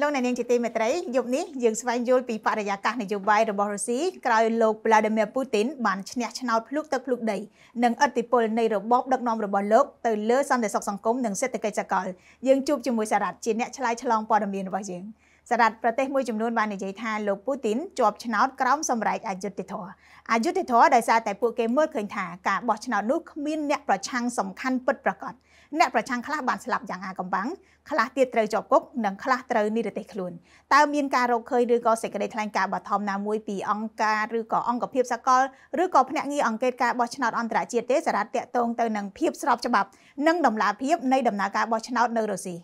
លោកអ្នកនាងជាទីមេត្រីយប់នេះយើងស្វែងយល់ពីបរិយាកាសនយោបាយរបស់រុស្ស៊ីក្រោយលោក Vladimir Putin បានឈ្នះឆ្នោតភ្លុកទឹកភ្លុកដីនិងឥទ្ធិពលនៃរបបដឹកនាំរបស់លោកទៅលើសន្តិសុខសង្គមនិងសេដ្ឋកិច្ចសកលយើងជួបជាមួយសារ៉ាត់ជាអ្នកឆ្លើយឆ្លងព័ត៌មានរបស់យើងសារ៉ាត់ប្រទេសមួយចំនួនបាននិយាយថាលោក Putin ជាប់ឆ្នោតក្រោមសម្រេចអយុត្តិធម៌អយុត្តិធម៌ដោយសារតែពួកគេមើលឃើញថា ការបោះឆ្នោតនោះគ្មានអ្នកប្រឆាំងសំខាន់ពិតប្រាកដអ្នកប្រឆាំងខ្លះបានស្លាប់យ៉ាងអាកំបាំងខ្លះទៀតត្រូវជាប់គុកនិងខ្លះត្រូវនិរទេសខ្លួនតើមានការរកឃើញឬក៏សេចក្តីថ្លែងការណ៍បឋមណាមួយពីអង្គការឬក៏អង្គភាពសកលឬក៏ភ្នាក់ងារអង្គការការបោះឆ្នោតអន្តរជាតិទេសារ៉ាត់តាក់ទងទៅនឹងភាពស្របច្បាប់និងដំណាភាពនៃដំណើរការបោះឆ្នោតនៅរុស្ស៊ី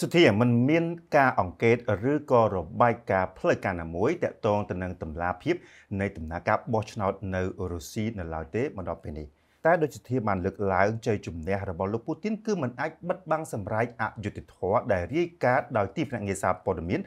សុធាมันមានការអង្កេតឬក៏របាយការណ៍ផ្លូវការណាមួយតកតងទៅនឹងតម្លាភាពនៃដំណើរការបោះឆ្នោតនៅរុស្ស៊ីនៅឡើយទេមកដល់ពេលនេះ។តែដូចជាធាបានលើកឡើងជ័យជំនះរបស់លោកពូទីន គឺមិនអាចបិទបាំងសម្រេចអយុត្តិធម៌ដែលរាយការណ៍ដោយទីភ្នាក់ងារសារព័ត៌មាន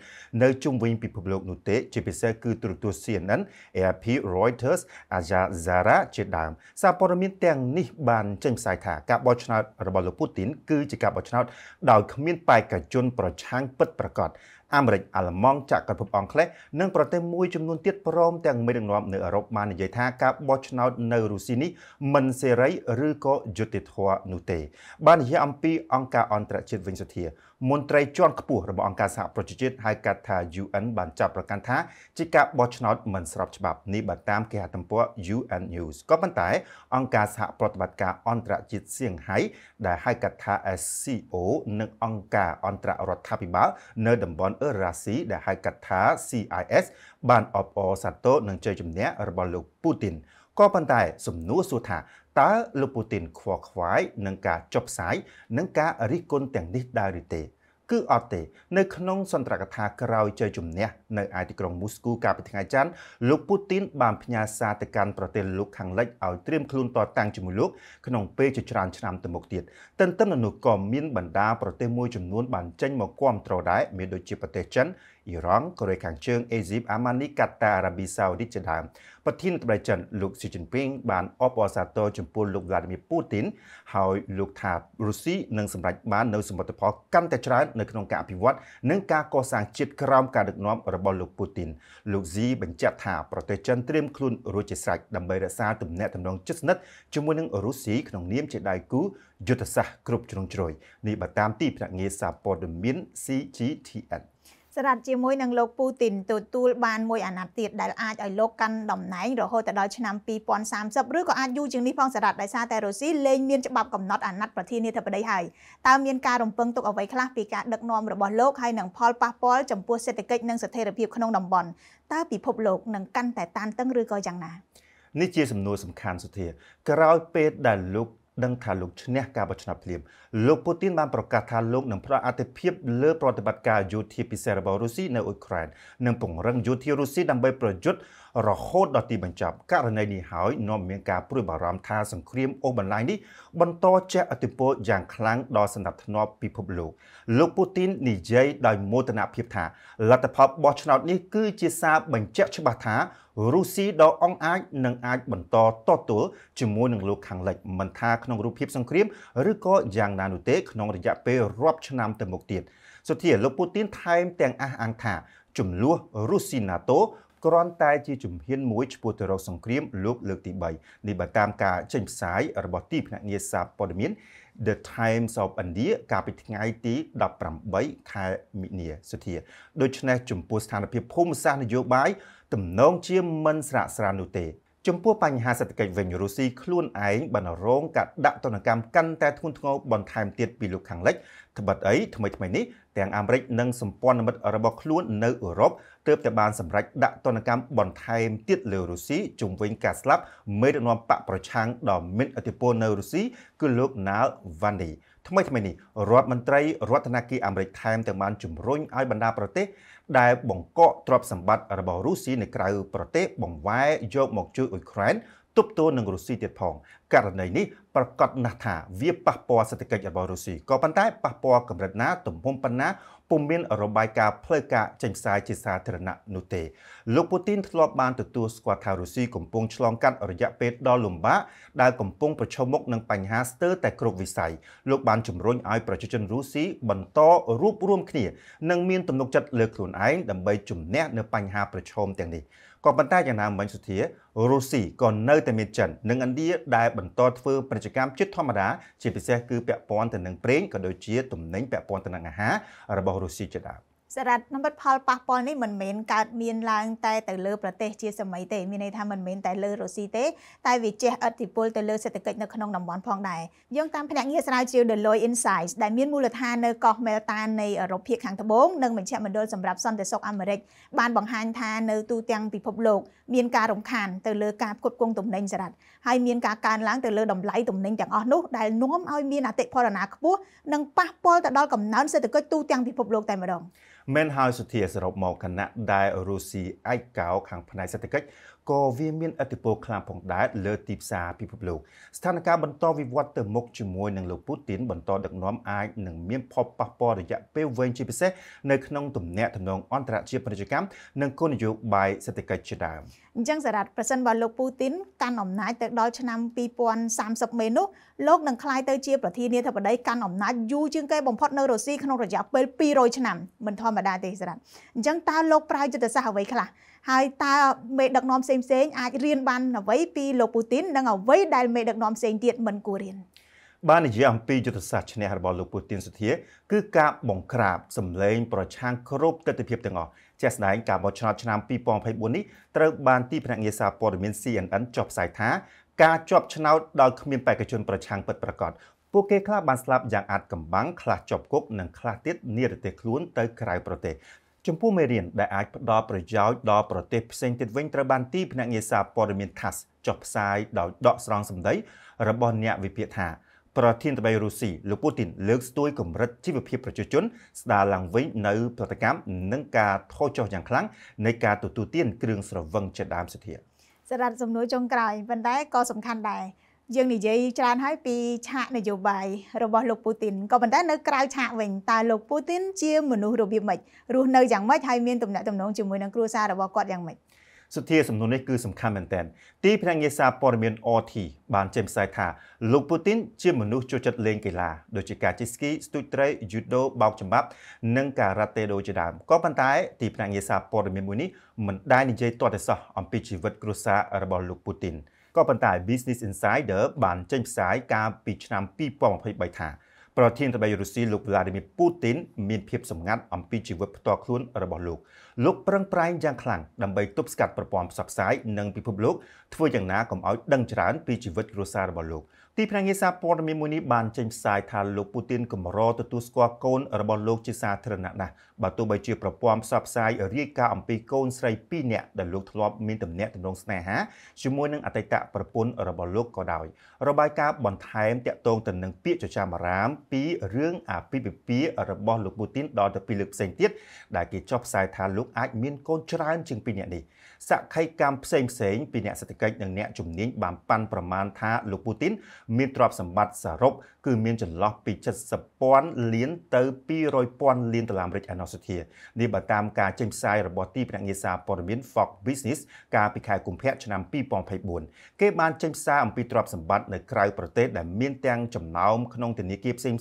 នៅជុំវិញ ពិភពលោកនោះទេជាពិសេសគឺទូរទស្សន៍ CNN, AFP, Reuters, Al Jazeera ជាដើមសារព័ត៌មាន ទាំងនេះបានចេញផ្សាយថាការបោះឆ្នោតរបស់លោកពូទីនគឺជាការបោះឆ្នោត ដោយគ្មានបេក្ខជន ប្រឆាំងពិតប្រាកដអាមេរិកអាល្លឺម៉ង់ចក្រភពអង់គ្លេសនិងប្រទេសមួយចំនួនទៀតព្រមទាំងមេដឹកនាំនៅអឺរ៉ុបបាននិយាយថាការបោះឆ្នោតនៅរុស្ស៊ីនេះមិនសេរីឬក៏យុត្តិធម៌នោះទេ បាននិយាយអំពីអង្គការអន្តរជាតិវិញសុធាមន្ត្រីជាន់ខ្ពស់របស់អង្គការសហប្រជាជាតិហៅកាត់ថា UN បានចាប់ប្រកាន់ថាជាការបោះឆ្នោតមិនស្របច្បាប់នេះបានតាមគេហទំព័រ UN News ក៏ប៉ុន្តែ អង្គការសហប្រតិបត្តិការអន្តរជាតិសៀងហៃដែលហៅកាត់ថា SCO និងអង្គការអន្តររដ្ឋាភិបាលនៅតំបន់អឺរ៉ាស៊ីដែលហៅកាត់ថា CIS បានអបអរសាទរនឹងជ័យជំនះរបស់លោកពូទីនក៏ប៉ុន្តែសំណួរសួរថាតើលោកពូទីន ខ្វល់ខ្វាយនឹងការចុះផ្សាយនិងការរិះគន់ទាំងនេះដែរឬទេ គឺអត់ទេ នៅក្នុងសន្ទរកថាក្រោយជ័យជំនះនៅឯទីក្រុងមូស្គូកាលពីថ្ងៃច័ន្ទលោកពូទីនបានផ្ញើសារទៅកាន់ប្រទេសលោកខាងលិចឲ្យត្រៀមខ្លួនតតាំងជាមួយលោកក្នុងពេលជាច្រើនឆ្នាំទៅមុខទៀតទន្ទឹមនឹងនោះក៏មានបណ្ដាប្រទេសមួយចំនួនបានចេញមកគាំទ្រដែរមានដូចជាប្រទេសចិនអ៊ីរ៉ង់កូរ៉េខាងជើងអេស៊ីបអាម៉ានីកាតាអារ៉ាប៊ីសាអូឌីជាដើមប្រធានបដីចិនលោកស៊ីជីនពីងបានអបអរសាទរចំពោះលោកវ្លាឌីមៀពូទីនហើយលោកថារុស្ស៊ីនឹងសម្រេចបាននូវសមិទ្ធផលកាន់តែច្រើននៅក្នុងការអភិវឌ្ឍនិងការកសាងជាតិក្រោមការដឹកនាំរបស់លោកពូទីនលោកស៊ីបញ្ជាក់ថាប្រទេសចិនត្រៀមខ្លួនរួចជាស្រេចដើម្បីរក្សាទំនាក់ទំនងជិតស្និទ្ធជាមួយនឹងរុស្ស៊ីក្នុងនាមជាដៃគូយុទ្ធសាស្ត្រគ្រប់ជ្រុងជ្រោយនេះបើតាមទីភ្នាក់ងារសារព័ត៌មាន CGTN ស្រាប់ជាមួយនឹងលោកពូទីនទទួលបានមួយអាណត្តិទៀតដែលអាចឲ្យលោកកាន់តំណែងរហូតដល់ឆ្នាំ2030ឬក៏អាចយូរជាងនេះផងសម្រាប់ដោយសារតែរុស្ស៊ីលែងមានច្បាប់កំណត់អាណត្តិប្រធានាធិបតីហើយតើមានការរំពឹងទុកអ្វីខ្លះពីការដឹកនាំរបស់លោកហើយនឹងផលប៉ះពាល់ចំពោះសេដ្ឋកិច្ចនិងស្ថិរភាពក្នុងតំបន់តើពិភពលោកនឹងកាន់តែតានតឹងឬក៏យ៉ាងណានេះជាសំណួរសំខាន់សុធា ក្រោយពេលដែលលោកដឹងថាលោកឈ្នះការបោះឆ្នោតភ្លាមលោកពូទីនបានប្រកាសថាលោកនឹងផ្តល់អធិភាពលើប្រតិបត្តិការយោធាពិសេសរបស់រុស្ស៊ីនៅអ៊ុយក្រែននិងពង្រឹងយោធារុស្ស៊ីដើម្បីប្រយុទ្ធរហូតដល់ទីបញ្ចប់ករណីនេះហើយនាំមានការព្រួយបារម្ភថាសង្គ្រាមអូបន្លាញនេះបន្តជះឥទ្ធិពលយ៉ាងខ្លាំងដល់សន្តិភាពពិភពលោកលោកពូទីននិយាយដោយមោទនភាព ថាលទ្ធផលបោះឆ្នោតនេះគឺជាសារបញ្ជាក់ច្បាស់ថារុស្ស៊ីដ៏អង់អាចនឹងអាចបន្តតទល់ជាមួយនឹងលោកខាងលិចមិនថាក្នុងរូបភាពសង្គ្រាមឬក៏យ៉ាងណានោះទេក្នុងរយៈពេលរាប់ឆ្នាំទៅមុខទៀតសុធាលោកពូទីនថែមទាំងអះអាងថា ចំនួនរុស្ស៊ី NATO គ្រាន់តែជាជំហានមួយឆ្ពោះទៅរកសង្គ្រាមលោកលើកទី3នេះបើតាមការចេញផ្សាយរបស់ទីភ្នាក់ងារសារព័ត៌មាន The Times of India កាលពីថ្ងៃទី18ខែមិនិនាសុធាដូច្នេះចំពោះស្ថានភាពភូមិសាស្ត្រនយោបាយទំនងជាមិនស្រាកស្រាននោះទេចំពោះបញ្ហាសេដ្ឋកិច្ចវិញរុស្ស៊ីខ្លួនឯងបានរងការដាក់ទណ្ឌកម្មកាន់តែធ្ងន់ធ្ងរបន្ថែមទៀតពីលោកខាងលិចត្បិតអីថ្មីថ្មីនេះទាំងអាមេរិកនិងសម្ព័ន្ធមិត្តរបស់ខ្លួននៅអឺរ៉ុបទើបតែបានសម្រេចដាក់ទណ្ឌកម្មបន្ថែមទៀតលើរុស្ស៊ីជំវិញការស្លាប់មេដឹកនាំបកប្រឆាំងដ៏មានឥទ្ធិពលនៅរុស្ស៊ីគឺលោកណាល់វ៉ាន់ឌីថ្មីថ្មីនេះរដ្ឋមន្ត្រីរដ្ឋាភិបាលអាមេរិកថែមទាំងបានជំរុញឲ្យបណ្ដាប្រទេសដែលបង្កកទ្រព្យសម្បត្តិរបស់រុស្ស៊ីនៅក្រៅប្រទេសបង្វែរយកមកជួយអ៊ុយក្រែនទប់ទល់នឹងរុស្ស៊ីទៀតផងករណីនេះប្រកាសណាស់ថាវាប៉ះពាល់សេដ្ឋកិច្ចរបស់រុស្ស៊ីក៏ប៉ុន្តែប៉ះពាល់កម្រិតណាទំហំប៉ុណ្ណាពុំមានរបាយការណ៍ផ្លូវការចេញផ្សាយជាសាធារណៈនោះទេលោកពូទីនធ្លាប់បានទទួលស្គាល់ថារុស្ស៊ីកំពុងឆ្លងកាត់រយៈពេលដ៏លំបាកដែលកំពុងប្រឈមមុខនឹងបញ្ហាស្ទើរតែគ្រប់វិស័យលោកបានជំរុញឲ្យប្រជាជនរុស្ស៊ីបន្តរួបរวมគ្នានិងមានទំនុកចិត្តលើខ្លួនឯងដើម្បីជំនះនៅបញ្ហាប្រឈមទាំងនេះ។ក៏ប៉ុន្តែយ៉ាងណាមិញសុធារុស្ស៊ីក៏នៅតែមានចិននិងឥណ្ឌាដែលបន្តធ្វើប្រតិកម្មជិតធម្មតាជាពិសេសគឺពាក់ព័ន្ធទៅនឹងប្រេងក៏ដូចជាទំនិញពាក់ព័ន្ធទៅនឹងអាហាររបស់រុស្ស៊ីជាដើម។សរដ្ឋនំបិតផលប៉ះពាល់នេះមិនមែនកើតមានឡើងតែទៅលើប្រទេសជាសម័យទេមានន័យថាមិនមែនតែលើរុស្ស៊ីទេតែវាជះឥទ្ធិពលទៅលើសេដ្ឋកិច្ចនៅក្នុងតំបន់ផងដែរយើងតាមភ្នាក់ងារស្រាវជ្រាវ Deloitte Insights ដែលមានមូលដ្ឋាននៅកោះ Malta នៃអឺរ៉ុបភាគខាងត្បូងនិងមជ្ឈមណ្ឌលសម្រាប់សន្តិសុខអាមេរិកបានបង្ហាញថានៅទូទាំងពិភពលោកមានការរំខានទៅលើការផ្គត់ផ្គង់ទំនិញសរដ្ឋហើយមានការកើនឡើងទៅលើតម្លៃទំនិញទាំងអស់នោះដែលនាំឲ្យមានអតិផរណាខ្ពស់និងប៉ះពាល់ទៅដល់កំណើនសេដ្ឋកិច្ចទូទាំងពិភពលោកតែម្ដងមែនហើយសុធាសរុបមកគណៈដែលរុស្ស៊ីឯកោ ខាងផ្នែកសេដ្ឋកិច្ចក៏វាមានឥទ្ធិពលខ្លាំងផងដែរលើទីផ្សារពិភពលោកស្ថានភាពបន្តវិវត្តទៅមុខជាមួយនឹងលោកពូទីនបន្តដឹកនាំអាចនឹងមានផលប៉ះពាល់រយៈពេលវែងជាពិសេសនៅក្នុងទំនាក់ទំនងអន្តរជាតិពាណិជ្ជកម្មនិងគោលនយោបាយសេដ្ឋកិច្ចជាដើម។អញ្ចឹងសារ៉ាត់ប្រសិនបើលោកពូទីនកាន់អំណាចទៅដល់ឆ្នាំ2030មេនោះលោកនឹងក្លាយទៅជាប្រធានាធិបតីកាន់អំណាចយូរជាងគេបំផុតនៅរុស្ស៊ីក្នុងរយៈពេល200ឆ្នាំមិនធម្មតាទេសារ៉ាត់អញ្ចឹងតើលោកប្រើយុទ្ធសាស្ត្រអ្វីខ្លះហើយតើមេដឹកនាំផ្សេងៗអាចរៀនបានអ្វីពីលោកពូទីននិងអ្វីដែលមេដឹកនាំផ្សេងទៀតមិនគួររៀនបាននិយាយអំពីយុទ្ធសាស្ត្រឈ្នះរបស់លោកពូទីនសុធាគឺការបង្ក្រាបសម្លេងប្រឆាំងគ្រប់ទិដ្ឋភាពទាំងអស់ជាក់ស្ដែងការបោះឆ្នោតឆ្នាំ2024នេះត្រូវបានទីភ្នាក់ងារសារព័ត៌មាន CNN ចុះផ្សាយថាការជាប់ឆ្នោតដោយគ្មានបេក្ខជនប្រឆាំងពិតប្រាកដពួកគេខ្លះបានស្លាប់យ៉ាងអាតកំបាំងខ្លះជាប់គុកនិងខ្លះទៀតនិរទេសខ្លួនទៅក្រៅប្រទេសចំពោះមេរៀនដែលអាចផ្ដល់ប្រយោជន៍ដល់ប្រទេសផ្សេងទៀតវិញត្រូវបានទីភ្នាក់ងារសារព័ត៌មាន TASS ចុះផ្សាយដោយដកស្រង់សម្ដីរបស់អ្នកវិភាគថាប្រធានតបៃរុស្ស៊ីលោកពូទីនលើកស្ទួយកម្រិតជីវភាពប្រជាជនស្ដារឡើងវិញនៅ ប្រតិកម្មនិងការថយចុះយ៉ាងខ្លាំងនៃការទទួលទាន គ្រឿងស្រវឹងជាដើមសធាសារៈសំណួរចុងក្រោយប៉ុន្តែក៏សំខាន់ដែរយើងនិយាយច្រើនហើយពីឆាកនយោបាយរបស់លោកពូទីនក៏ប៉ុន្តែនៅក្រៅឆាកវិញតើលោកពូទីន ជាមនុស្សរបៀបម៉េចរស់នៅយ៉ាងម៉េចហើយមានទំនាក់ទំនងជាមួយនឹងគ្រួសាររបស់គាត់យ៉ាងម៉េចសុធាសំណួរនេះគឺសំខាន់មែនទែនទីភ្នាក់ងារសារព័ត៌មាន RT បានចេញផ្សាយថាលោកពូទីនជាមនុស្សចូលចិត្តលេងកីឡាដូចជាការជិះស្គីស្ទូចត្រីយូដូបោកចំបាប់និងការ៉ាតេដូជាដើមក៏ប៉ុន្តែទីភ្នាក់ងារសារព័ត៌មានមួយនេះមិនដែលនិយាយទាត់ទេសោះអំពីជីវិត គ្រួសាររបស់លោកពូទីនក៏ប៉ុន្តែ Business Insider បានចេញផ្សាយកាលពីឆ្នាំ2023ថាប្រធានាធិបតីរុស្ស៊ីលោក Vladimir Putin មានភាពសម្ងាត់អំពីជីវិតផ្ទាល់ខ្លួនរបស់លោក លោកប្រឹងប្រែងយ៉ាងខ្លាំងដើម្បីទប់ស្កាត់ប្រព័ន្ធផ្សព្វផ្សាយនិងពិភពលោកធ្វើយ៉ាងណាកុំឲ្យដឹងច្រើនពីជីវិតគ្រួសាររបស់លោកទីភ្នាក់ងារសារព័ត៌មានមួយនេះបានចេញផ្សាយថាលោកពូទីនកម្រទទួលស្គាល់កូនរបស់លោកជាសាធារណៈណាស់បើទោះបីជាប្រព័ន្ធផ្សព្វផ្សាយរាយការណ៍អំពីកូនស្រី2នាក់ដែលលោកធ្លាប់មានទំនាក់ទំនងស្នេហាជាមួយនឹងអតីតប្រពន្ធរបស់លោកក៏ដោយរបាយការណ៍បន្ថែមតាក់ទងទៅនឹងពាក្យចចាមអារាមពីរឿងអាពាហ៍ពិពាហ៍របស់លោកពូទីនដល់ទៅពីលើកផ្សេងទៀតដែលគេចុះផ្សាយថាលោកអាចមានកូនច្រើនជាង2នាក់នេះសក្ខីកម្មផ្សេងផ្សេងពីអ្នកសេដ្ឋកិច្ចនិងអ្នកជំនាញបានប៉ាន់ប្រមាណថាលោកពូទីនមានទ្រព្យសម្បត្តិសរុបគឺមានចន្លោះពី70,000លានទៅ200,000លានដុល្លារអាមេរិកឯណោះសុធានេះបើតាមការចេញផ្សាយរបស់ទីភ្នាក់ងារសារព័ត៌មាន Fox Business កាលពីខែកុម្ភៈឆ្នាំ2024គេបានចេញផ្សាយអំពីទ្រព្យសម្បត្តិនៅក្រៅប្រទេសដែលមានទាំងចំណោមក្នុងធនាគារផ្សេងៗ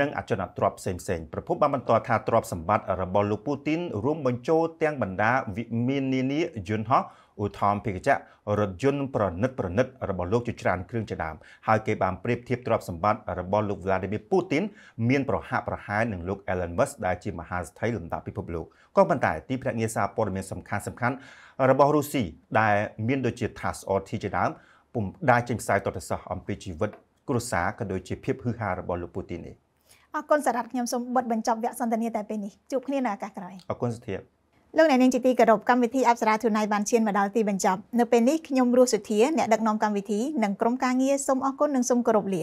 និងអចលនទ្រព្យផ្សេងៗប្រពន្ធបានបន្តថាទ្រព្យសម្បត្តិរបស់លោកពូទីនរួមបញ្ចូលទាំងបណ្ដាវិមាននានាយន្តហោះឧទ្ធម្ភាគចៈរថយន្តប្រណិតប្រណិតរបស់លោកជាច្រើនគ្រឿងជាដើមហើយគេបានប្រៀបធៀបទ្រព្យសម្បត្តិរបស់លោក Vladimir Putin មានប្រហាក់ប្រហែលនឹងលោក Elon Musk ដែលជាមហាសេដ្ឋីលំដាប់ពិភពលោកក៏ប៉ុន្តែទីភ្នាក់ងារសារព័ត៌មានសំខាន់សំខាន់របស់រុស្ស៊ីដែលមានដូចជា TASS-OT ជាដើមពុំដែលចេញផ្សាយតតិសាសអំពីជីវិតគ្រួសារក៏ដូចជាភាពហឺហារបស់លោក Putin នេះអរគុណសារ៉ាត់ខ្ញុំសូមបិទបញ្ចប់វគ្គសន្ទនាតែពេលនេះជួបគ្នានៅឱកាសក្រោយអរគុណសុធៀបលោកអ្នកនាងជាទីគោរពកម្មវិធីអប្សរាធូណៃបានឈានមកដល់ទីបញ្ចប់នៅពេលនេះខ្ញុំរស់សុធាអ្នកដឹកនាំកម្មវិធីនិងក្រុមការងារសូមអរគុណនិងសូមគោរពលា